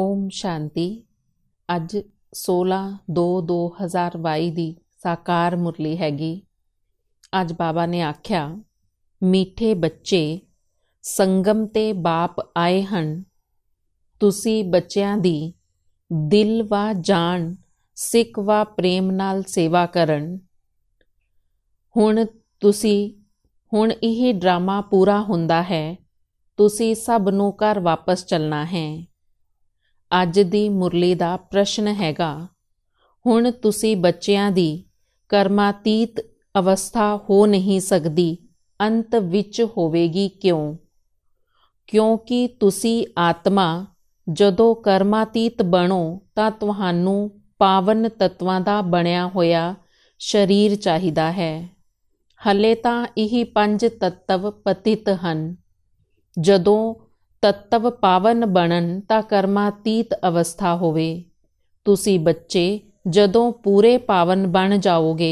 ਓਮ ਸ਼ਾਂਤੀ ਅੱਜ 16/2/2022 ਦੀ ਸਾਕਾਰ ਮੁਰਲੀ ਹੈਗੀ ਅੱਜ ਬਾਬਾ ਨੇ ਆਖਿਆ ਮੀਠੇ ਬੱਚੇ ਸੰਗਮ ਤੇ ਬਾਪ ਆਏ ਹਨ ਤੁਸੀਂ ਬੱਚਿਆਂ ਦੀ ਦਿਲ ਵਾ ਜਾਣ ਸਿੱਖ ਵਾ ਪ੍ਰੇਮ ਨਾਲ ਸੇਵਾ ਕਰਨ ਹੁਣ ਤੁਸੀਂ ਹੁਣ ਇਹ ਡਰਾਮਾ ਪੂਰਾ ਹੁੰਦਾ ਹੈ ਤੁਸੀਂ ਸਭ ਨੂੰ ਘਰ ਵਾਪਸ ਚਲਣਾ ਹੈ ਅੱਜ ਦੀ ਮੁਰਲੀ ਦਾ ਪ੍ਰਸ਼ਨ ਹੈਗਾ ਹੁਣ ਤੁਸੀਂ ਬੱਚਿਆਂ ਦੀ ਕਰਮਾਤੀਤ ਅਵਸਥਾ ਹੋ ਨਹੀਂ ਸਕਦੀ ਅੰਤ ਵਿੱਚ ਹੋਵੇਗੀ ਕਿਉਂ ਕਿਉਂਕਿ ਤੁਸੀਂ ਆਤਮਾ ਜਦੋਂ ਕਰਮਾਤੀਤ ਬਣੋ ਤਾਂ ਤੁਹਾਨੂੰ ਪਾਵਨ ਤਤਵਾਂ ਦਾ ਬਣਿਆ ਹੋਇਆ ਸਰੀਰ ਚਾਹੀਦਾ ਹੈ ਹੱਲੇ ਤਾਂ ਇਹ ਪੰਜ ਤਤਵ ਪਤਿਤ ਹਨ ਜਦੋਂ ਤਤਵ ਪਾਵਨ ਬਣਨ ਤਾਂ ਕਰਮਾ ਤੀਤ ਅਵਸਥਾ ਹੋਵੇ ਤੁਸੀਂ ਬੱਚੇ ਜਦੋਂ ਪੂਰੇ ਪਾਵਨ ਬਣ ਜਾਓਗੇ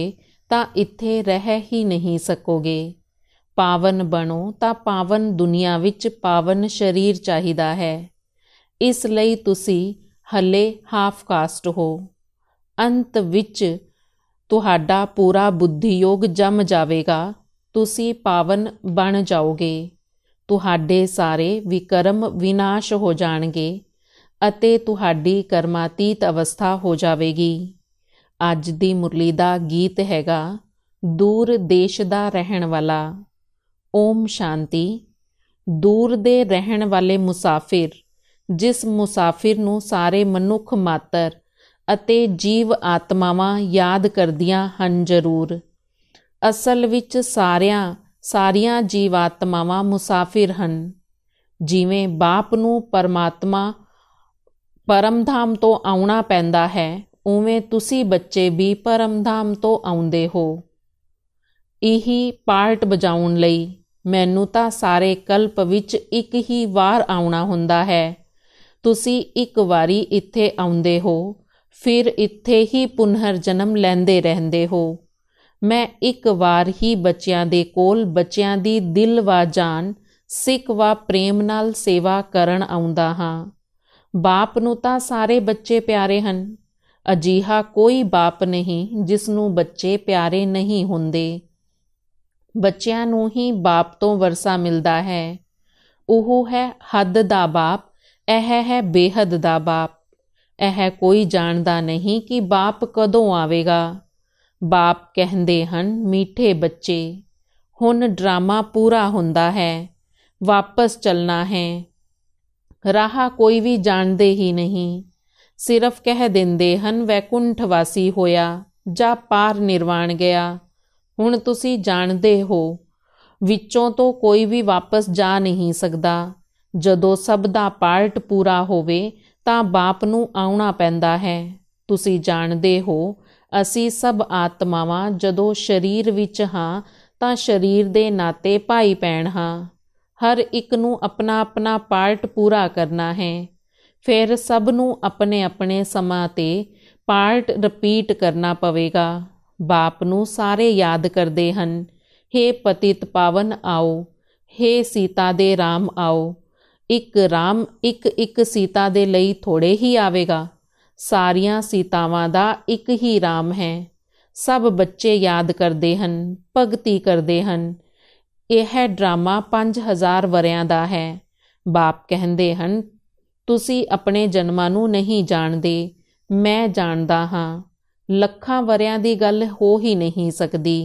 ਤਾਂ ਇੱਥੇ ਰਹਿ ਹੀ ਨਹੀਂ ਸਕੋਗੇ ਪਾਵਨ ਬਣੋ ਤਾਂ ਪਾਵਨ ਦੁਨੀਆ ਵਿੱਚ ਪਾਵਨ ਸਰੀਰ ਚਾਹੀਦਾ ਹੈ ਇਸ ਲਈ ਤੁਸੀਂ ਹੱਲੇ ਹਾਫ ਕਾਸਟ ਹੋ ਅੰਤ ਵਿੱਚ ਤੁਹਾਡਾ ਪੂਰਾ ਬੁੱਧੀ ਯੋਗ ਜਮ ਜਾਵੇਗਾ ਤੁਸੀਂ ਪਾਵਨ ਬਣ ਜਾਓਗੇ ਤੁਹਾਡੇ ਸਾਰੇ ਵਿਕਰਮ ਵਿਨਾਸ਼ ਹੋ ਜਾਣਗੇ ਅਤੇ ਤੁਹਾਡੀ ਕਰਮਾਤੀਤ ਅਵਸਥਾ ਹੋ ਜਾਵੇਗੀ ਅੱਜ ਦੀ ਮੁਰਲੀ ਦਾ ਗੀਤ ਹੈਗਾ ਦੂਰ ਦੇਸ਼ ਦਾ ਰਹਿਣ ਵਾਲਾ ਓਮ ਸ਼ਾਂਤੀ ਦੂਰ ਦੇ ਰਹਿਣ ਵਾਲੇ ਮੁਸਾਫਿਰ ਜਿਸ ਮੁਸਾਫਿਰ ਨੂੰ ਸਾਰੇ ਮਨੁੱਖ ਮਾਤਰ ਅਤੇ ਜੀਵ ਆਤਮਾਵਾਂ ਯਾਦ ਕਰਦੀਆਂ ਹਨ ਜ਼ਰੂਰ ਅਸਲ ਵਿੱਚ ਸਾਰਿਆਂ ਸਾਰੀਆਂ ਜੀਵਾਤਮਾਵਾਂ ਮੁਸਾਫਿਰ ਹਨ ਜਿਵੇਂ ਬਾਪ ਨੂੰ ਪਰਮਾਤਮਾ ਪਰਮਧਾਮ ਤੋਂ ਆਉਣਾ ਪੈਂਦਾ ਹੈ ਉਵੇਂ ਤੁਸੀਂ ਬੱਚੇ ਵੀ ਪਰਮਧਾਮ ਤੋਂ ਆਉਂਦੇ ਹੋ ਇਹੀ ਪਾਰਟ ਬਜਾਉਣ ਲਈ ਮੈਨੂੰ ਤਾਂ ਸਾਰੇ ਕਲਪ ਵਿੱਚ ਇੱਕ ਹੀ ਵਾਰ ਆਉਣਾ ਹੁੰਦਾ ਹੈ ਤੁਸੀਂ ਇੱਕ ਵਾਰੀ ਇੱਥੇ ਆਉਂਦੇ ਹੋ ਫਿਰ ਇੱਥੇ ਹੀ ਪੁਨਰ ਜਨਮ ਲੈਂਦੇ ਰਹਿੰਦੇ ਹੋ ਮੈਂ ਇੱਕ ਵਾਰ ਹੀ ਬੱਚਿਆਂ ਦੇ ਕੋਲ ਬੱਚਿਆਂ ਦੀ ਦਿਲ ਵਾ ਜਾਨ ਸਿੱਖ ਵਾ ਪ੍ਰੇਮ ਨਾਲ ਸੇਵਾ ਕਰਨ ਆਉਂਦਾ ਹਾਂ ਬਾਪ ਨੂੰ ਤਾਂ ਸਾਰੇ ਬੱਚੇ ਪਿਆਰੇ ਹਨ ਅਜੀਹਾ ਕੋਈ ਬਾਪ ਨਹੀਂ ਜਿਸ ਨੂੰ ਬੱਚੇ ਪਿਆਰੇ ਨਹੀਂ ਹੁੰਦੇ ਬੱਚਿਆਂ ਨੂੰ ਹੀ ਬਾਪ ਤੋਂ ਵਰਸਾ ਮਿਲਦਾ ਹੈ ਉਹ ਹੈ ਹੱਦ ਦਾ ਬਾਪ ਇਹ ਹੈ ਬੇਹੱਦ ਦਾ ਬਾਪ ਇਹ ਕੋਈ ਜਾਣਦਾ ਨਹੀਂ ਕਿ ਬਾਪ ਕਦੋਂ ਆਵੇਗਾ ਬਾਪ ਕਹਿੰਦੇ ਹਨ ਮੀਠੇ ਬੱਚੇ ਹੁਣ ਡਰਾਮਾ ਪੂਰਾ ਹੁੰਦਾ ਹੈ ਵਾਪਸ ਚੱਲਣਾ ਹੈ ਰਾਹ ਕੋਈ ਵੀ ਜਾਣਦੇ ਹੀ ਨਹੀਂ ਸਿਰਫ ਕਹਿ ਦਿੰਦੇ ਹਨ ਵੈਕੁੰਠ ਵਾਸੀ ਹੋਇਆ ਜਾਂ ਪਾਰ ਨਿਰਵਾਣ ਗਿਆ ਹੁਣ ਤੁਸੀਂ ਜਾਣਦੇ ਹੋ ਵਿੱਚੋਂ ਤੋਂ ਕੋਈ ਵੀ ਵਾਪਸ ਜਾ ਨਹੀਂ ਸਕਦਾ ਜਦੋਂ ਸਭ ਦਾ ਪਾਰਟ ਪੂਰਾ ਹੋਵੇ ਤਾਂ ਬਾਪ ਨੂੰ ਆਉਣਾ ਪੈਂਦਾ ਹੈ ਤੁਸੀਂ ਜਾਣਦੇ ਹੋ ਅਸੀਂ ਸਭ ਆਤਮਾਵਾਂ ਜਦੋਂ ਸਰੀਰ ਵਿੱਚ ਹਾਂ ਤਾਂ ਸਰੀਰ ਦੇ ਨਾਤੇ ਭਾਈ ਪੈਣ ਹਾਂ ਹਰ ਇੱਕ ਨੂੰ ਆਪਣਾ ਆਪਣਾ ਪਾਰਟ ਪੂਰਾ ਕਰਨਾ ਹੈ ਫਿਰ ਸਭ ਨੂੰ ਆਪਣੇ ਆਪਣੇ ਸਮਾਂ ਤੇ ਪਾਰਟ ਰਿਪੀਟ ਕਰਨਾ ਪਵੇਗਾ ਬਾਪ ਨੂੰ ਸਾਰੇ ਯਾਦ ਕਰਦੇ ਹਨ हे ਪਤਿਤ ਪਾਵਨ ਆਓ हे ਸੀਤਾ ਦੇ RAM ਆਓ ਇੱਕ RAM ਇੱਕ ਇੱਕ ਸੀਤਾ ਦੇ ਲਈ ਥੋੜੇ ਹੀ ਆਵੇਗਾ ਸਾਰੀਆਂ ਸੀਤਾਵਾਂ ਦਾ ਇੱਕ ਹੀ ਰਾਮ ਹੈ ਸਭ ਬੱਚੇ ਯਾਦ ਕਰਦੇ ਹਨ ਭਗਤੀ ਕਰਦੇ ਹਨ ਇਹ ਹੈ ਡਰਾਮਾ 5000 ਵਰਿਆਂ ਦਾ ਹੈ ਬਾਪ ਕਹਿੰਦੇ ਹਨ ਤੁਸੀਂ ਆਪਣੇ ਜਨਮਾਂ ਨੂੰ ਨਹੀਂ ਜਾਣਦੇ ਮੈਂ ਜਾਣਦਾ ਹਾਂ ਲੱਖਾਂ ਵਰਿਆਂ ਦੀ ਗੱਲ ਹੋ ਹੀ ਨਹੀਂ ਸਕਦੀ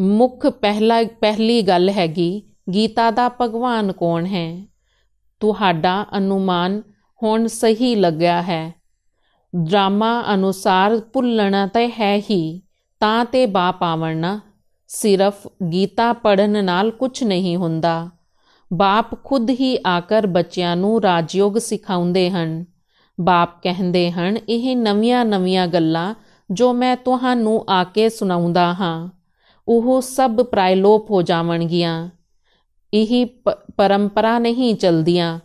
ਮੁੱਖ ਪਹਿਲਾ ਪਹਿਲੀ ਗੱਲ ਹੈਗੀ ਗੀਤਾ ਦਾ ਭਗਵਾਨ ਕੌਣ ਹੈ ਤੁਹਾਡਾ ਅਨੁਮਾਨ ਹੁਣ ਸਹੀ ਲੱਗਿਆ ਹੈ ਡਰਾਮਾ ਅਨੁਸਾਰ ਭੁੱਲਣਾ ਤਾਂ ਹੈ ਹੀ ਤਾਂ ਤੇ ਬਾ ਪਾਵਣਾ ਸਿਰਫ ਗੀਤਾ ਪੜਨ ਨਾਲ ਕੁਝ ਨਹੀਂ ਹੁੰਦਾ ਬਾਪ ਖੁਦ ਹੀ ਆਕਰ ਬੱਚਿਆਂ ਨੂੰ ਰਾਜਯੋਗ ਸਿਖਾਉਂਦੇ ਹਨ ਬਾਪ ਕਹਿੰਦੇ ਹਨ ਇਹ ਨਵੀਆਂ-ਨਵੀਆਂ ਗੱਲਾਂ ਜੋ ਮੈਂ ਤੁਹਾਨੂੰ ਆ ਕੇ ਸੁਣਾਉਂਦਾ ਹਾਂ ਉਹ ਸਭ ਪ੍ਰਾਇਲੋਪ ਹੋ ਜਾਵਣਗੀਆਂ ਇਹ ਪਰੰਪਰਾ ਨਹੀਂ ਚਲਦੀਆਂ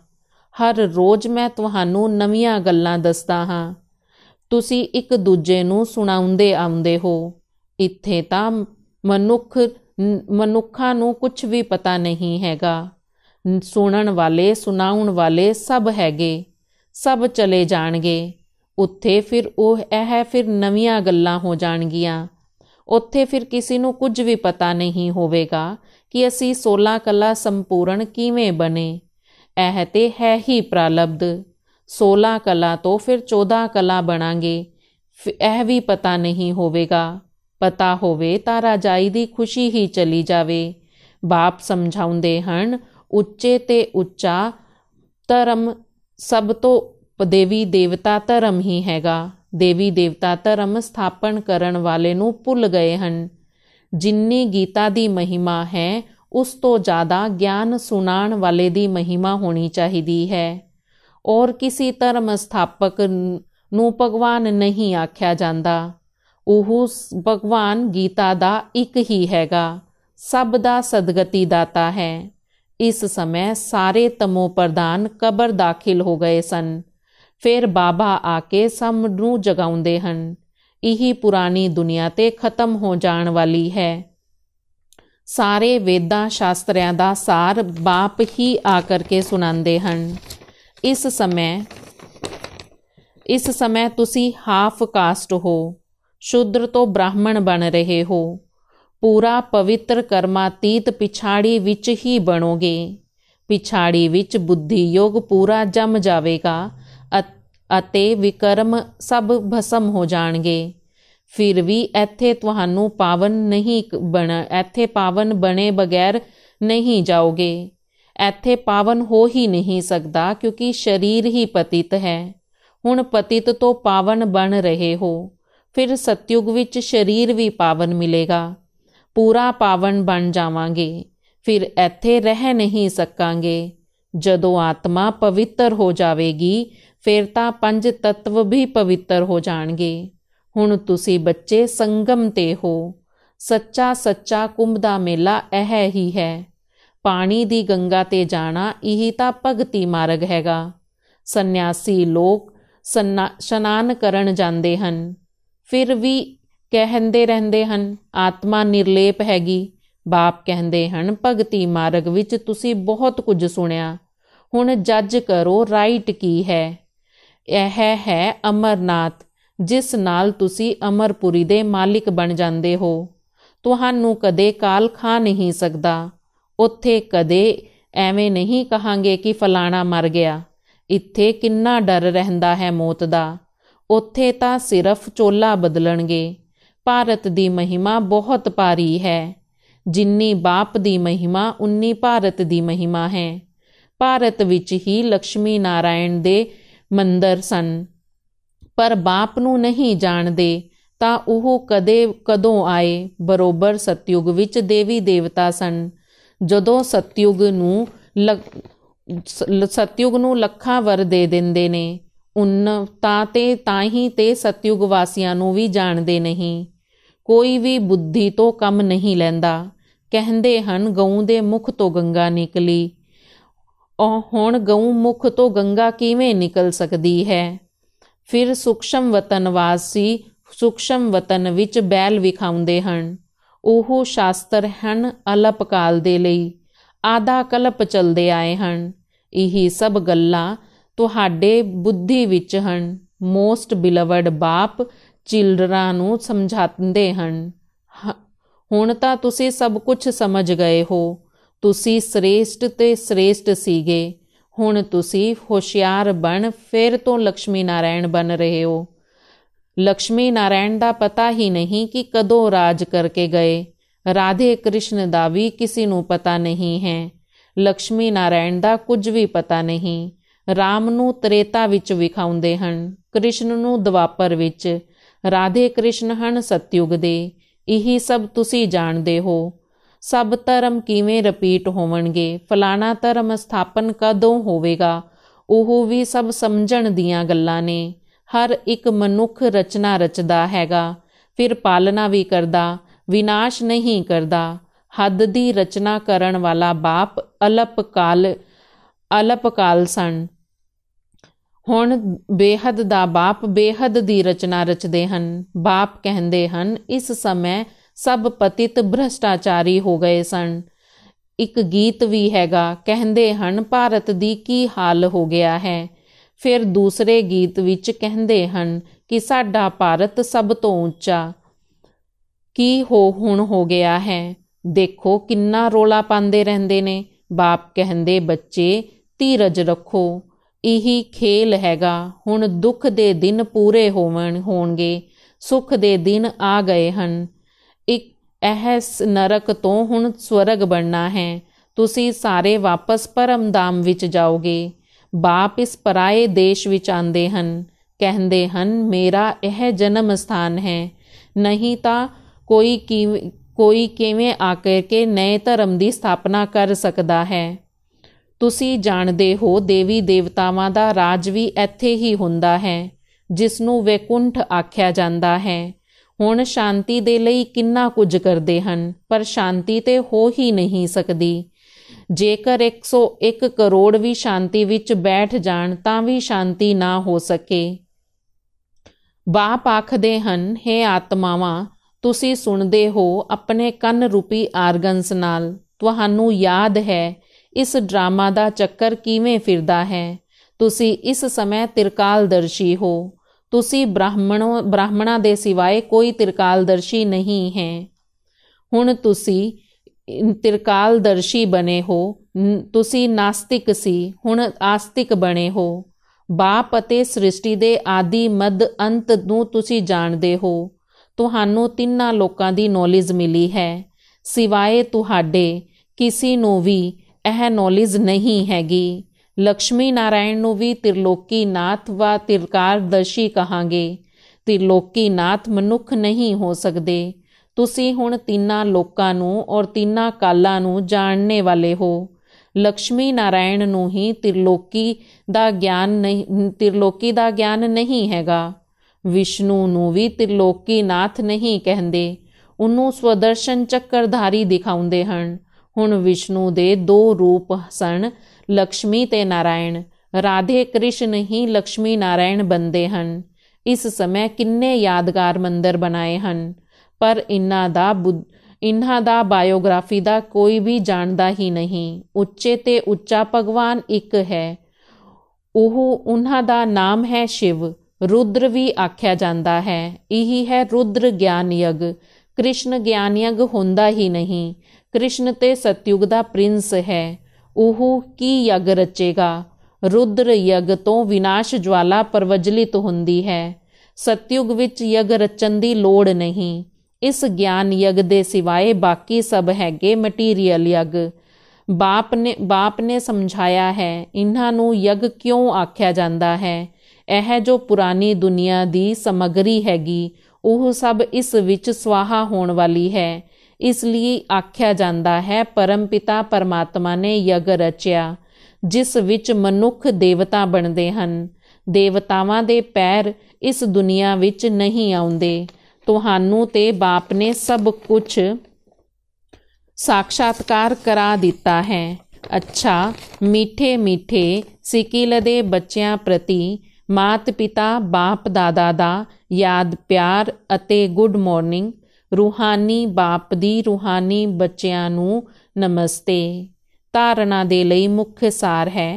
ਹਰ ਰੋਜ਼ ਮੈਂ ਤੁਹਾਨੂੰ ਨਵੀਆਂ ਗੱਲਾਂ ਦੱਸਦਾ ਹਾਂ ਤੁਸੀਂ ਇੱਕ ਦੂਜੇ ਨੂੰ ਸੁਣਾਉਂਦੇ ਆਉਂਦੇ ਹੋ ਇੱਥੇ ਤਾਂ ਮਨੁੱਖ ਮਨੁੱਖਾਂ ਨੂੰ ਕੁਝ ਵੀ ਪਤਾ ਨਹੀਂ ਹੈਗਾ ਸੁਣਨ ਵਾਲੇ ਸੁਣਾਉਣ ਵਾਲੇ ਸਭ ਹੈਗੇ ਸਭ ਚਲੇ ਜਾਣਗੇ ਉੱਥੇ ਫਿਰ ਉਹ ਇਹ ਫਿਰ ਨਵੀਆਂ ਗੱਲਾਂ ਹੋ ਜਾਣਗੀਆਂ ਉੱਥੇ ਫਿਰ ਕਿਸੇ ਨੂੰ ਕੁਝ ਵੀ ਪਤਾ ਨਹੀਂ ਹੋਵੇਗਾ ਕਿ ਅਸੀਂ 16 ਕਲਾ ਸੰਪੂਰਨ ਕਿਵੇਂ ਬਣੇ ਇਹ ਤੇ ਹੈ ਹੀ ਪ੍ਰਾਲਬਧ 16 ਕਲਾ ਤੋਂ ਫਿਰ 14 ਕਲਾ ਬਣਾਂਗੇ ਇਹ ਵੀ ਪਤਾ ਨਹੀਂ ਹੋਵੇਗਾ ਪਤਾ ਹੋਵੇ ਤਾਂ ਰਾਜਾਈ ਦੀ ਖੁਸ਼ੀ ਹੀ ਚਲੀ ਜਾਵੇ ਬਾਪ ਸਮਝਾਉਂਦੇ ਹਨ ਉੱਚੇ ਤੇ ਉੱਚਾ ਧਰਮ ਸਭ ਤੋਂ ਪਦੇਵੀ ਦੇਵਤਾ ਧਰਮ ਹੀ ਹੈਗਾ ਦੇਵੀ ਦੇਵਤਾ ਧਰਮ ਸਥਾਪਨ ਕਰਨ ਵਾਲੇ ਨੂੰ ਭੁੱਲ ਗਏ ਹਨ ਜਿੰਨੀ ਗੀਤਾ ਦੀ ਮਹਿਮਾ ਹੈ ਉਸ ਤੋਂ ਜ਼ਿਆਦਾ ਗਿਆਨ ਸੁਣਾਉਣ ਵਾਲੇ ਦੀ ਮਹਿਮਾ ਹੋਣੀ ਚਾਹੀਦੀ ਹੈ ਔਰ ਕਿਸੇ ਧਰਮ ਸਥਾਪਕ ਨੂੰ ਭਗਵਾਨ ਨਹੀਂ ਆਖਿਆ ਜਾਂਦਾ ਉਹ ਭਗਵਾਨ ਗੀਤਾ ਦਾ ਇੱਕ ਹੀ ਹੈਗਾ ਸਭ ਦਾ ਸਦਗਤੀ ਦਾਤਾ ਹੈ ਇਸ ਸਮੇਂ ਸਾਰੇ ਤਮੋ ਪ੍ਰਦਾਨ ਕਬਰ ਦਾਖਲ ਹੋ ਗਏ ਸਨ ਫਿਰ ਬਾਬਾ ਆ ਕੇ ਸਭ ਨੂੰ ਜਗਾਉਂਦੇ ਹਨ ਇਹੀ ਪੁਰਾਣੀ ਦੁਨੀਆ ਤੇ ਖਤਮ ਹੋ ਜਾਣ ਵਾਲੀ ਹੈ ਸਾਰੇ ਵੇਦਾਂ ਸ਼ਾਸਤਰਿਆਂ ਦਾ ਸਾਰ ਬਾਪ ਹੀ ਆ ਕਰਕੇ ਸੁਣਾਉਂਦੇ ਹਨ ਇਸ ਸਮੇਂ ਇਸ ਸਮੇਂ ਤੁਸੀਂ ਹਾਫ ਕਾਸਟ ਹੋ ਸ਼ੂਦਰ ਤੋਂ ਬ੍ਰਾਹਮਣ ਬਣ ਰਹੇ ਹੋ ਪੂਰਾ ਪਵਿੱਤਰ ਕਰਮਾ ਤੀਤ ਪਿਛਾੜੀ ਵਿੱਚ ਹੀ ਬਣੋਗੇ ਪਿਛਾੜੀ ਵਿੱਚ ਬੁੱਧੀ ਯੋਗ ਪੂਰਾ ਜਮ ਜਾਵੇਗਾ ਅਤੇ ਵਿਕਰਮ ਸਭ ਭਸਮ ਹੋ ਜਾਣਗੇ ਫਿਰ ਵੀ ਇੱਥੇ ਤੁਹਾਨੂੰ ਪਾਵਨ ਨਹੀਂ ਬਣਾ ਇੱਥੇ ਪਾਵਨ ਬਣੇ ਬਗੈਰ ਨਹੀਂ ਜਾਓਗੇ ਇੱਥੇ ਪਾਵਨ ਹੋ ਹੀ ਨਹੀਂ ਸਕਦਾ ਕਿਉਂਕਿ ਸਰੀਰ ਹੀ ਪਤਿਤ ਹੈ ਹੁਣ ਪਤਿਤ ਤੋਂ ਪਾਵਨ ਬਣ ਰਹੇ ਹੋ ਫਿਰ ਸਤਯੁਗ ਵਿੱਚ ਸਰੀਰ ਵੀ ਪਾਵਨ ਮਿਲੇਗਾ ਪੂਰਾ ਪਾਵਨ ਬਣ ਜਾਵਾਂਗੇ ਫਿਰ ਇੱਥੇ ਰਹਿ ਨਹੀਂ ਸਕਾਂਗੇ ਜਦੋਂ ਆਤਮਾ ਪਵਿੱਤਰ ਹੋ ਜਾਵੇਗੀ ਫਿਰ ਤਾਂ ਪੰਜ ਤੱਤਵ ਵੀ ਪਵਿੱਤਰ ਹੋ ਜਾਣਗੇ ਹੁਣ ਤੁਸੀਂ ਬੱਚੇ ਸੰਗਮ ਤੇ ਹੋ ਸੱਚਾ ਸੱਚਾ ਕੁੰਭ ਦਾ ਮੇਲਾ ਇਹ ਹੀ ਹੈ ਪਾਣੀ ਦੀ ਗੰਗਾ ਤੇ ਜਾਣਾ ਇਹੀ ਤਾਂ ਭਗਤੀ ਮਾਰਗ ਹੈਗਾ ਸੰਨਿਆਸੀ ਲੋਕ ਸਨਾਨ ਕਰਨ ਜਾਂਦੇ ਹਨ ਫਿਰ ਵੀ ਕਹਿੰਦੇ ਰਹਿੰਦੇ ਹਨ ਆਤਮਾ ਨਿਰਲੇਪ ਹੈਗੀ ਬਾਪ ਕਹਿੰਦੇ ਹਨ ਭਗਤੀ ਮਾਰਗ ਵਿੱਚ ਤੁਸੀਂ ਬਹੁਤ ਕੁਝ ਸੁਣਿਆ ਹੁਣ ਜੱਜ ਕਰੋ ਰਾਈਟ ਕੀ ਹੈ ਇਹ ਹੈ ਅਮਰਨਾਥ ਜਿਸ ਨਾਲ ਤੁਸੀਂ ਅਮਰਪੁਰੀ ਦੇ ਮਾਲਿਕ ਬਣ ਜਾਂਦੇ ਹੋ ਤੁਹਾਨੂੰ ਕਦੇ ਕਾਲ ਖਾ ਨਹੀਂ ਸਕਦਾ ਉੱਥੇ ਕਦੇ ਐਵੇਂ ਨਹੀਂ ਕਹਾਂਗੇ ਕਿ ਫਲਾਣਾ ਮਰ ਗਿਆ ਇੱਥੇ ਕਿੰਨਾ ਡਰ ਰਹਿੰਦਾ ਹੈ ਮੌਤ ਦਾ ਉੱਥੇ ਤਾਂ ਸਿਰਫ ਚੋਲਾ ਬਦਲਣਗੇ ਭਾਰਤ ਦੀ ਮਹਿਮਾ ਬਹੁਤ ਪਾਰੀ ਹੈ ਜਿੰਨੀ ਬਾਪ ਦੀ ਮਹਿਮਾ ਉਨੀ ਭਾਰਤ ਦੀ ਮਹਿਮਾ ਹੈ ਭਾਰਤ ਵਿੱਚ ਹੀ ਲక్ష్ਮੀ ਨਾਰਾਇਣ ਦੇ ਮੰਦਰ ਸਨ ਪਰ ਬਾਪ ਨੂੰ ਨਹੀਂ ਜਾਣਦੇ ਤਾਂ ਉਹ ਕਦੇ ਕਦੋਂ ਆਏ ਬਰੋਬਰ ਸਤਯੁਗ ਵਿੱਚ ਦੇਵੀ ਦੇਵਤਾ ਸਨ ਜਦੋਂ ਸਤਯੁਗ ਨੂੰ ਸਤਯੁਗ ਨੂੰ ਲੱਖਾਂ ਵਰ ਦੇ ਦਿੰਦੇ ਨੇ ਉਨ ਤਾਂ ਤੇ ਤਾਂ ਹੀ ਤੇ ਸਤਯੁਗ ਵਾਸੀਆਂ ਨੂੰ ਵੀ ਜਾਣਦੇ ਨਹੀਂ ਕੋਈ ਵੀ ਬੁੱਧੀ ਤੋਂ ਕੰਮ ਨਹੀਂ ਲੈਂਦਾ ਕਹਿੰਦੇ ਹਨ ਗਊ ਦੇ ਮੁਖ ਤੋਂ ਗੰਗਾ ਨਿਕਲੀ ਉਹ ਹੁਣ ਗਊ ਮੁਖ ਤੋਂ ਗੰਗਾ ਕਿਵੇਂ ਨਿਕਲ ਸਕਦੀ ਹੈ ਫਿਰ ਸੂਖਸ਼ਮ ਵਤਨਵਾਸੀ ਸੂਖਸ਼ਮ ਵਤਨ ਵਿੱਚ ਬੈਲ ਵਿਖਾਉਂਦੇ ਹਨ ਉਹ ਸ਼ਾਸਤਰ ਹਨ ਅਲਪਕਾਲ ਦੇ ਲਈ ਆਦਾ ਕਲਪ ਚਲਦੇ ਆਏ ਹਨ ਇਹ ਸਭ ਗੱਲਾਂ ਤੁਹਾਡੇ ਬੁੱਧੀ ਵਿੱਚ ਹਨ ਮੋਸਟ ਬਿਲਵਡ ਬਾਪ ਚਿਲਡਰਾ ਨੂੰ ਸਮਝਾਉਂਦੇ ਹਨ ਹੁਣ ਤਾਂ ਤੁਸੀਂ ਸਭ ਕੁਝ ਸਮਝ ਗਏ ਹੋ ਤੁਸੀਂ ਸ੍ਰੇਸ਼ਟ ਤੇ ਸ੍ਰੇਸ਼ਟ ਸੀਗੇ ਹੁਣ ਤੁਸੀਂ ਹੋਸ਼ਿਆਰ ਬਣ ਫਿਰ ਤੋਂ ਲక్ష్ਮੀ ਨਾਰਾਇਣ ਬਣ ਰਹੇ ਹੋ ਲక్ష్ਮੀ ਨਾਰਾਇਣ ਦਾ ਪਤਾ ਹੀ ਨਹੀਂ ਕਿ ਕਦੋਂ ਰਾਜ ਕਰਕੇ ਗਏ ਰਾਧੇ ਕ੍ਰਿਸ਼ਨ ਦਾ ਵੀ ਕਿਸੇ ਨੂੰ ਪਤਾ ਨਹੀਂ ਹੈ ਲక్ష్ਮੀ ਨਾਰਾਇਣ ਦਾ ਕੁਝ ਵੀ ਪਤਾ ਨਹੀਂ ਰਾਮ ਨੂੰ ਤ੍ਰੇਤਾ ਵਿੱਚ ਵਿਖਾਉਂਦੇ ਹਨ ਕ੍ਰਿਸ਼ਨ ਨੂੰ ਦਵਾਪਰ ਵਿੱਚ ਰਾਧੇ ਕ੍ਰਿਸ਼ਨ ਹਨ ਸਤਯੁਗ ਦੇ ਇਹੀ ਸਭ ਤੁਸੀਂ ਜਾਣਦੇ ਹੋ ਸਭ ਧਰਮ ਕਿਵੇਂ ਰਿਪੀਟ ਹੋਣਗੇ ਫਲਾਣਾ ਧਰਮ ਸਥਾਪਨ ਕਦੋਂ ਹੋਵੇਗਾ ਉਹ ਵੀ ਸਭ ਸਮਝਣ ਦੀਆਂ ਗੱਲਾਂ ਨੇ ਹਰ ਇੱਕ ਮਨੁੱਖ ਰਚਨਾ ਰਚਦਾ ਹੈਗਾ ਫਿਰ ਪਾਲਣਾ ਵੀ ਕਰਦਾ ਵਿਨਾਸ਼ ਨਹੀਂ ਕਰਦਾ ਹੱਦ ਦੀ ਰਚਨਾ ਕਰਨ ਵਾਲਾ ਬਾਪ ਅਲਪਕਾਲ ਅਲਪਕਾਲ ਅਲਪ ਸਨ ਹੁਣ ਬੇਹਦ ਦਾ ਬਾਪ ਬੇਹਦ ਦੀ ਰਚਨਾ ਰਚਦੇ ਹਨ ਬਾਪ ਕਹਿੰਦੇ ਹਨ ਇਸ ਸਮੇਂ ਸਭ ਪਤਿਤ ਭ੍ਰਸ਼ਟਾਚਾਰੀ ਹੋ ਗਏ ਸਨ ਇੱਕ ਗੀਤ ਵੀ ਹੈਗਾ ਕਹਿੰਦੇ ਹਨ ਭਾਰਤ ਦੀ ਕੀ ਹਾਲ ਹੋ ਗਿਆ ਹੈ ਫਿਰ ਦੂਸਰੇ ਗੀਤ ਵਿੱਚ ਕਹਿੰਦੇ ਹਨ ਕਿ ਸਾਡਾ ਭਾਰਤ ਸਭ ਤੋਂ ਉੱਚਾ ਕੀ ਹੋ ਹੁਣ ਹੋ ਗਿਆ ਹੈ ਦੇਖੋ ਕਿੰਨਾ ਰੋਲਾ ਪਾਉਂਦੇ ਰਹਿੰਦੇ ਨੇ ਬਾਪ ਕਹਿੰਦੇ ਬੱਚੇ ਧੀਰਜ ਰੱਖੋ ਇਹੀ ਖੇਲ ਹੈਗਾ ਹੁਣ ਦੁੱਖ ਦੇ ਦਿਨ ਪੂਰੇ ਹੋਵਣ ਹੋਣਗੇ ਸੁੱਖ ਦੇ ਦਿਨ ਆ ਗਏ ਹਨ ਇੱਕ ਅਹਸ ਨਰਕ ਤੋਂ ਹੁਣ ਸਵਰਗ ਬਣਨਾ ਹੈ ਤੁਸੀਂ ਸਾਰੇ ਵਾਪਸ ਪਰਮਦਾਮ ਵਿੱਚ ਜਾਓਗੇ ਬਾਪ ਇਸ ਪਰਾਏ ਦੇਸ਼ ਵਿੱਚ ਆਂਦੇ ਹਨ ਕਹਿੰਦੇ ਹਨ ਮੇਰਾ ਇਹ ਜਨਮ ਸਥਾਨ ਹੈ ਨਹੀਂ ਤਾਂ ਕੋਈ ਕੋਈ ਕਿਵੇਂ ਆ ਕੇ ਨਏ ਧਰਮ ਦੀ ਸਥਾਪਨਾ ਕਰ ਸਕਦਾ ਹੈ ਤੁਸੀਂ ਜਾਣਦੇ ਹੋ ਦੇਵੀ ਦੇਵਤਾਵਾਂ ਦਾ ਰਾਜ ਵੀ ਇੱਥੇ ਹੀ ਹੁੰਦਾ ਹੈ ਜਿਸ ਨੂੰ ਵੈਕੁੰਠ ਆਖਿਆ ਜਾਂਦਾ ਹੈ ਹੁਣ ਸ਼ਾਂਤੀ ਦੇ ਲਈ ਕਿੰਨਾ ਕੁਝ ਕਰਦੇ ਹਨ ਪਰ ਸ਼ਾਂਤੀ ਤੇ ਹੋ ਹੀ ਨਹੀਂ ਸਕਦੀ ਜੇਕਰ 101 ਕਰੋੜ ਵੀ ਸ਼ਾਂਤੀ ਵਿੱਚ ਬੈਠ ਜਾਣ ਤਾਂ ਵੀ ਸ਼ਾਂਤੀ ਨਾ ਹੋ ਸਕੇ ਬਾਪ ਆਖਦੇ ਹਨ हे ਆਤਮਾਵਾਂ ਤੁਸੀਂ ਸੁਣਦੇ ਹੋ ਆਪਣੇ ਕੰਨ ਰੂਪੀ ਆਰਗਨਸ ਨਾਲ ਤੁਹਾਨੂੰ ਯਾਦ ਹੈ ਇਸ ਡਰਾਮਾ ਦਾ ਚੱਕਰ ਕਿਵੇਂ ਫਿਰਦਾ ਹੈ ਤੁਸੀਂ ਇਸ ਸਮੇਂ ਦਰਸ਼ੀ ਹੋ ਤੁਸੀਂ ਬ੍ਰਾਹਮਣੋ ਬ੍ਰਾਹਮਣਾ ਦੇ ਸਿਵਾਏ ਕੋਈ ਤਿਰਕਾਲਦਰਸ਼ੀ ਨਹੀਂ ਹੈ ਹੁਣ ਤੁਸੀਂ ਤਿਰਕਾਲਦਰਸ਼ੀ ਬਣੇ ਹੋ ਤੁਸੀਂ ਨਾਸਤਿਕ ਸੀ ਹੁਣ ਆਸਤਿਕ ਬਣੇ ਹੋ ਬਾਪ ਅਤੇ ਸ੍ਰਿਸ਼ਟੀ ਦੇ ਆਦੀ ਮਦ ਅੰਤ ਨੂੰ ਤੁਸੀਂ ਜਾਣਦੇ ਹੋ ਤੁਹਾਨੂੰ ਤਿੰਨਾਂ ਲੋਕਾਂ ਦੀ ਨੌਲੇਜ ਮਿਲੀ ਹੈ ਸਿਵਾਏ ਤੁਹਾਡੇ ਕਿਸੇ ਨੂੰ ਵੀ ਇਹ ਨੌਲੇਜ ਨਹੀਂ ਹੈਗੀ ਲక్ష్ਮੀ ਨਾਰਾਇਣ ਨੂੰ ਵੀ ਤਿਰਲੋਕੀ ਨਾਥ ਵਾ ਤਿਰਕਾਰ ਦਸ਼ੀ ਕਹਾਂਗੇ ਤਿਰਲੋਕੀ ਨਾਥ ਮਨੁੱਖ ਨਹੀਂ ਹੋ ਸਕਦੇ ਤੁਸੀਂ ਹੁਣ ਤਿੰਨਾਂ ਲੋਕਾਂ ਨੂੰ ਔਰ ਤਿੰਨਾਂ ਕਾਲਾਂ ਨੂੰ ਜਾਣਨੇ ਵਾਲੇ ਹੋ ਲక్ష్ਮੀ ਨਾਰਾਇਣ ਨੂੰ ਹੀ ਤਿਰਲੋਕੀ ਦਾ ਗਿਆਨ ਨਹੀਂ ਤਿਰਲੋਕੀ ਦਾ ਗਿਆਨ ਨਹੀਂ ਹੈਗਾ ਵਿਸ਼ਨੂੰ ਨੂੰ ਵੀ ਤਿਰਲੋਕੀ ਨਾਥ ਨਹੀਂ ਕਹਿੰਦੇ ਉਹਨੂੰ ਸਵਦਰਸ਼ਨ ਚੱਕਰਧਾਰੀ ਦਿਖਾਉਂਦੇ ਹਨ ਹੁਣ ਵਿਸ਼ਨੂੰ ਦੇ ਦੋ ਰੂਪ ਸਨ ਲక్ష్ਮੀ ਤੇ ਨਾਰਾਇਣ ਰਾਧੇ ਕ੍ਰਿਸ਼ਨ ਹੀ ਲక్ష్ਮੀ ਨਾਰਾਇਣ ਬੰਦੇ ਹਨ ਇਸ ਸਮੇਂ ਕਿੰਨੇ ਯਾਦਗਾਰ ਮੰਦਰ ਬਣਾਏ ਹਨ ਪਰ ਇਨ੍ਹਾਂ ਦਾ ਇਨ੍ਹਾਂ ਦਾ ਬਾਇਓਗ੍ਰਾਫੀ ਦਾ ਕੋਈ ਵੀ ਜਾਣਦਾ ਹੀ ਨਹੀਂ ਉੱਚੇ ਤੇ ਉੱਚਾ ਭਗਵਾਨ ਇੱਕ ਹੈ ਉਹ ਉਹਨਾਂ ਦਾ ਨਾਮ ਹੈ ਸ਼ਿਵ ਰੁਦਰ ਵੀ ਆਖਿਆ ਜਾਂਦਾ ਹੈ ਇਹੀ ਹੈ ਰੁਦਰ ਗਿਆਨ ਯਗ ਕ੍ਰਿਸ਼ਨ ਗਿਆਨ ਯਗ ਹੁੰਦਾ ਹੀ ਨਹੀਂ ਕ੍ਰਿਸ਼ਨ ਤੇ ਸਤਯੁਗ ਦਾ ਪ੍ਰਿੰਸ ਹੈ ਉਹ ਕੀ ਯਗ ਰਚੇਗਾ ਰੁਦਰ ਯਗ ਤੋਂ ਵਿਨਾਸ਼ ਜਵਾਲਾ ਪਰਵਜਲਿਤ ਹੁੰਦੀ ਹੈ ਸਤਯੁਗ ਵਿੱਚ ਯਗ ਰਚਨ ਦੀ ਲੋੜ ਨਹੀਂ ਇਸ ਗਿਆਨ ਯਗ ਦੇ ਸਿਵਾਏ ਬਾਕੀ ਸਭ ਹੈਗੇ ਮਟੀਰੀਅਲ ਯਗ ਬਾਪ ਨੇ ਬਾਪ ਨੇ ਸਮਝਾਇਆ ਹੈ ਇਹਨਾਂ ਨੂੰ ਯਗ ਕਿਉਂ ਆਖਿਆ ਜਾਂਦਾ ਹੈ ਇਹ ਜੋ ਪੁਰਾਣੀ ਦੁਨੀਆ ਦੀ ਸਮਗਰੀ ਹੈਗੀ ਉਹ ਸਭ ਇਸ ਵਿੱਚ ਸਵਾਹਾ ਹੋਣ ਵਾਲੀ ਹੈ ਇਸ ਲਈ ਆਖਿਆ ਜਾਂਦਾ ਹੈ ਪਰਮ ਪਿਤਾ ਪਰਮਾਤਮਾ ਨੇ ਯਗ ਰਚਿਆ ਜਿਸ ਵਿੱਚ ਮਨੁੱਖ ਦੇਵਤਾ ਬਣਦੇ ਹਨ ਦੇਵਤਾਵਾਂ ਦੇ ਪੈਰ ਇਸ ਦੁਨੀਆ ਵਿੱਚ ਨਹੀਂ ਆਉਂਦੇ ਤੁਹਾਨੂੰ ਤੇ ਬਾਪ ਨੇ ਸਭ ਕੁਝ ਸਾਖਸ਼ਾਤਕਾਰ ਕਰਾ ਦਿੱਤਾ ਹੈ ਅੱਛਾ ਮਿੱਠੇ ਮਿੱਠੇ ਸਿਕਿਲ ਦੇ ਬੱਚਿਆਂ ਪ੍ਰਤੀ ਮਾਤ ਪਿਤਾ ਬਾਪ ਦਾਦਾ ਦਾ ਯਾਦ ਪਿਆਰ ਅਤੇ ਗੁੱਡ ਮਾਰਨਿੰਗ ਰੂਹਾਨੀ ਬਾਪ ਦੀ ਰੂਹਾਨੀ ਬੱਚਿਆਂ ਨੂੰ ਨਮਸਤੇ ਤਾਰਨਾ ਦੇ ਲਈ ਮੁੱਖ ਸਾਰ ਹੈ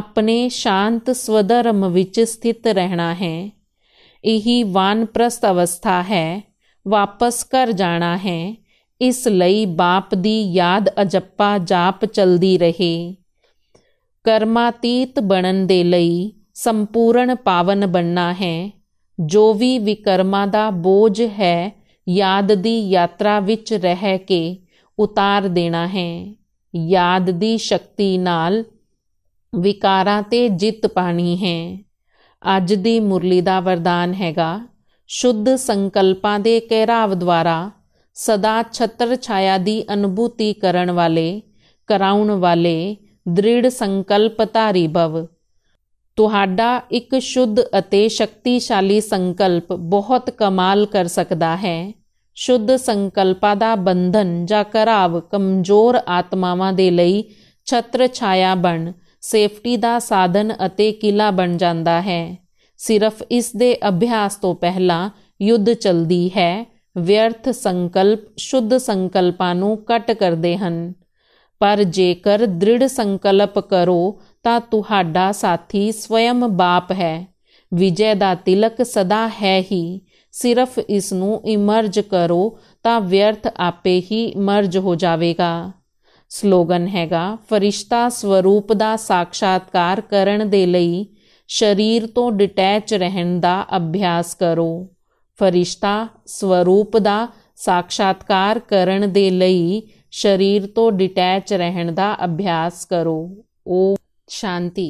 ਆਪਣੇ ਸ਼ਾਂਤ ਸਵਧਰਮ ਵਿੱਚ ਸਥਿਤ ਰਹਿਣਾ ਹੈ ਇਹੀ ਵਾਨਪ੍ਰਸਤ ਅਵਸਥਾ ਹੈ ਵਾਪਸ ਘਰ ਜਾਣਾ ਹੈ ਇਸ ਲਈ ਬਾਪ ਦੀ ਯਾਦ ਅਜੱਪਾ ਜਾਪ ਚਲਦੀ ਰਹੇ ਕਰਮਾਤੀਤ ਬਣਨ ਦੇ ਲਈ ਸੰਪੂਰਨ ਪਾਵਨ ਬਣਨਾ ਹੈ ਜੋ ਵੀ ਵਿਕਰਮਾਂ ਦਾ ਬੋਝ ਹੈ ਯਾਦ ਦੀ ਯਾਤਰਾ ਵਿੱਚ ਰਹਿ ਕੇ ਉਤਾਰ ਦੇਣਾ ਹੈ ਯਾਦ ਦੀ ਸ਼ਕਤੀ ਨਾਲ ਵਿਕਾਰਾਂ ਤੇ ਜਿੱਤ ਪਾਣੀ ਹੈ ਅੱਜ ਦੀ ਮੁਰਲੀ ਦਾ ਵਰਦਾਨ ਹੈਗਾ ਸ਼ੁੱਧ ਸੰਕਲਪਾਂ ਦੇ ਕਹਿਰਾਵ ਦੁਆਰਾ ਸਦਾ ਛਤਰ ਛਾਇਆ ਦੀ ਅਨੁਭੂਤੀ ਕਰਨ ਵਾਲੇ ਕਰਾਉਣ ਵਾਲੇ ਦ੍ਰਿੜ ਸੰਕਲਪ ਧਾਰੀ ਭਵ ਤੁਹਾਡਾ ਇੱਕ ਸ਼ੁੱਧ ਅਤੇ ਸ਼ਕਤੀਸ਼ਾਲੀ ਸੰਕਲਪ ਬਹੁਤ ਕਮਾਲ ਕਰ ਸਕਦਾ ਹੈ ਸ਼ੁੱਧ ਸੰਕਲਪਾਂ ਦਾ ਬੰਧਨ ਜਾਂ ਕਰਾਵ ਕਮਜ਼ੋਰ ਆਤਮਾਵਾਂ ਦੇ ਲਈ ਛਤਰ ਛਾਇਆ ਬਣ ਸੇਫਟੀ ਦਾ ਸਾਧਨ ਅਤੇ ਕਿਲਾ ਬਣ ਜਾਂਦਾ ਹੈ ਸਿਰਫ ਇਸ ਦੇ ਅਭਿਆਸ ਤੋਂ ਪਹਿਲਾਂ ਯੁੱਧ ਚਲਦੀ ਹੈ ਵਿਅਰਥ ਸੰਕਲਪ ਸ਼ੁੱਧ ਸੰਕਲਪਾਂ ਨੂੰ ਕੱਟ ਕਰਦੇ ਹਨ ਪਰ ਜੇਕਰ ਦ੍ਰਿੜ ਸੰਕਲਪ ਕਰੋ ਤਾਂ ਤੁਹਾਡਾ ਸਾਥੀ ਸਵੈਮ ਬਾਪ ਹੈ ਵਿਜੈ ਦਾ ਤਿਲਕ ਸਦਾ ਹੈ ਹੀ ਸਿਰਫ ਇਸ ਨੂੰ ਇਮਰਜ ਕਰੋ ਤਾਂ ਵਿਅਰਥ ਆਪੇ ਹੀ ਮਰਜ ਹੋ ਜਾਵੇਗਾ ਸਲੋਗਨ ਹੈਗਾ ਫਰਿਸ਼ਤਾ ਸਵਰੂਪ ਦਾ ਸਾਖਸ਼ਾਤਕਾਰ ਕਰਨ ਦੇ ਲਈ ਸਰੀਰ ਤੋਂ ਡਿਟੈਚ ਰਹਿਣ ਦਾ ਅਭਿਆਸ ਕਰੋ ਫਰਿਸ਼ਤਾ ਸਵਰੂਪ ਦਾ ਸਾਖਸ਼ਾਤਕਾਰ ਕਰਨ ਦੇ ਲਈ ਸਰੀਰ ਤੋਂ ਡਿਟੈਚ ਰਹਿਣ ਦਾ ਅਭਿਆਸ ਕਰੋ ਉਹ ਸ਼ਾਂਤੀ